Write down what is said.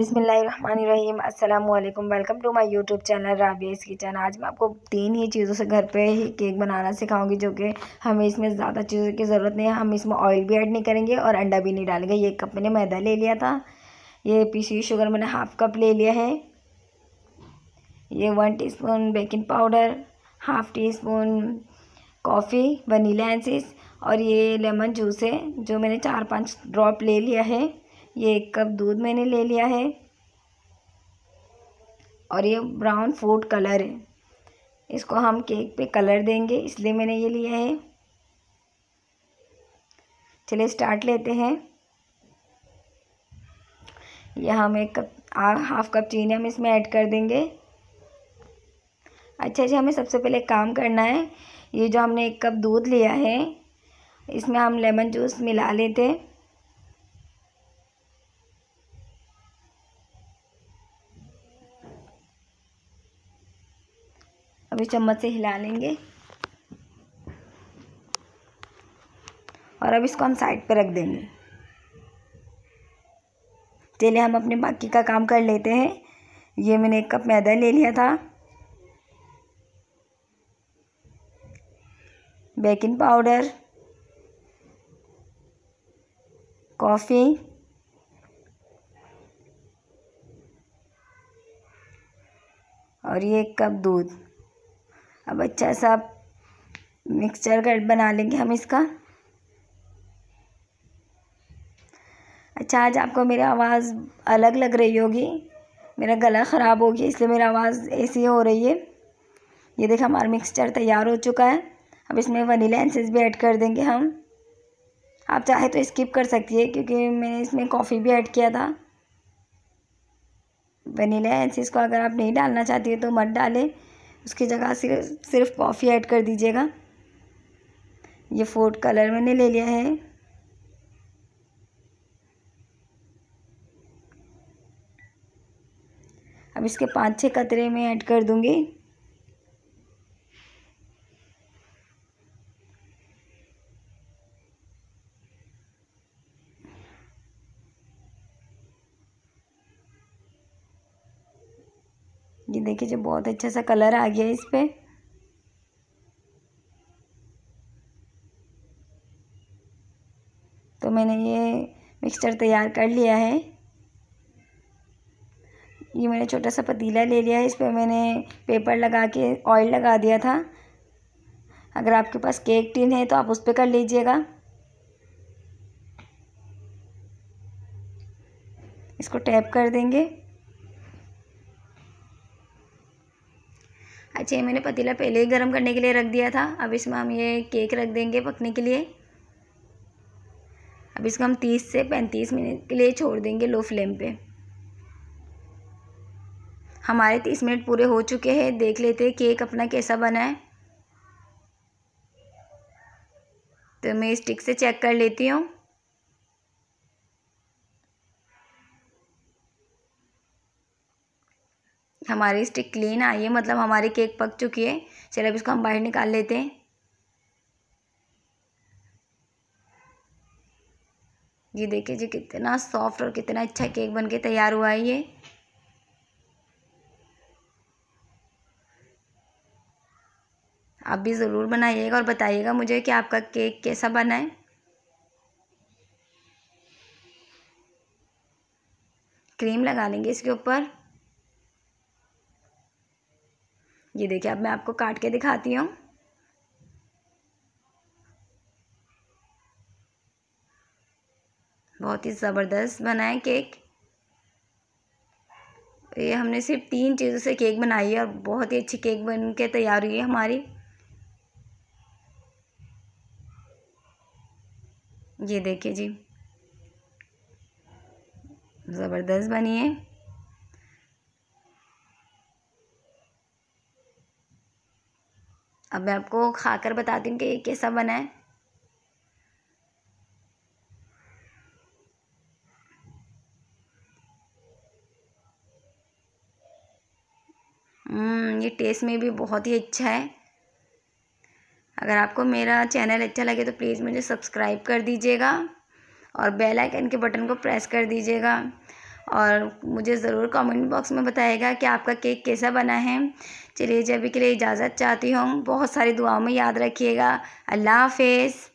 बिसमीम अल्लाम welcome to my YouTube channel Rabia's kitchen आज मैं आपको तीन ही चीज़ों से घर पे ही केक बनाना सिखाऊंगी जो कि हमें इसमें ज़्यादा चीज़ों की ज़रूरत नहीं है हम इसमें ऑयल भी ऐड नहीं करेंगे और अंडा भी नहीं डालेंगे ये कप मैंने मैदा ले लिया था ये पीसी शुगर मैंने हाफ़ कप ले लिया है ये one T baking powder half teaspoon coffee vanilla essence और ये लेमन जूस है जो मैंने चार पाँच ड्रॉप ले लिया है ये एक कप दूध मैंने ले लिया है और ये ब्राउन फूड कलर है इसको हम केक पे कलर देंगे इसलिए मैंने ये लिया है चलिए स्टार्ट लेते हैं यह हम एक कप हाफ कप चीनी हम इसमें ऐड कर देंगे अच्छा जी हमें सबसे पहले काम करना है ये जो हमने एक कप दूध लिया है इसमें हम लेमन जूस मिला लेते हैं अभी चम्मच से हिला लेंगे और अब इसको हम साइड पर रख देंगे चलिए हम अपने बाकी का काम कर लेते हैं ये मैंने एक कप मैदा ले लिया था बेकिंग पाउडर कॉफ़ी और ये एक कप दूध अब अच्छा सा मिक्सचर कर बना लेंगे हम इसका अच्छा आज आपको मेरी आवाज़ अलग लग रही होगी मेरा गला ख़राब हो गया इसलिए मेरी आवाज़ ऐसी हो रही है ये देखा हमारा मिक्सचर तैयार हो चुका है अब इसमें वनीला एंसेस भी ऐड कर देंगे हम आप चाहे तो स्किप कर सकती है क्योंकि मैंने इसमें कॉफ़ी भी ऐड किया था वनीला एंसेस को अगर आप नहीं डालना चाहती है तो मत डालें उसकी जगह सिर्फ सिर्फ कॉफ़ी ऐड कर दीजिएगा ये फोर्ड कलर मैंने ले लिया है अब इसके पाँच छः कतरे में ऐड कर दूँगी ये देखिए जो बहुत अच्छा सा कलर आ गया इस पर तो मैंने ये मिक्सचर तैयार कर लिया है ये मैंने छोटा सा पतीला ले लिया है इस पर मैंने पेपर लगा के ऑयल लगा दिया था अगर आपके पास केक टिन है तो आप उस पर कर लीजिएगा इसको टैप कर देंगे अच्छा मैंने पतीला पहले ही गर्म करने के लिए रख दिया था अब इसमें हम ये केक रख देंगे पकने के लिए अब इसको हम तीस से पैंतीस मिनट के लिए छोड़ देंगे लो फ्लेम पे हमारे तीस मिनट पूरे हो चुके हैं देख लेते हैं केक अपना कैसा बना है तो मैं स्टिक से चेक कर लेती हूँ हमारी स्टिक क्लीन आई है मतलब हमारी केक पक चुकी है चलिए अब इसको हम बाहर निकाल लेते हैं ये देखिए जी कितना सॉफ्ट और कितना अच्छा केक बनके तैयार हुआ है ये आप भी ज़रूर बनाइएगा और बताइएगा मुझे कि आपका केक कैसा बना है क्रीम लगा लेंगे इसके ऊपर ये देखिए अब मैं आपको काट के दिखाती हूँ बहुत ही ज़बरदस्त बना है केक ये हमने सिर्फ तीन चीज़ों से केक बनाई है और बहुत ही अच्छी केक बन के तैयार हुई है हमारी ये देखिए जी ज़बरदस्त बनी है अब मैं आपको खाकर बताती हूँ कि ये कैसा बना है हम्म, ये टेस्ट में भी बहुत ही अच्छा है अगर आपको मेरा चैनल अच्छा लगे तो प्लीज़ मुझे सब्सक्राइब कर दीजिएगा और बेल आइकन के बटन को प्रेस कर दीजिएगा और मुझे ज़रूर कमेंट बॉक्स में बताएगा कि आपका केक कैसा बना है चलिए जब के लिए इजाज़त चाहती हूँ बहुत सारी दुआओं में याद रखिएगा अल्लाह हाफिज़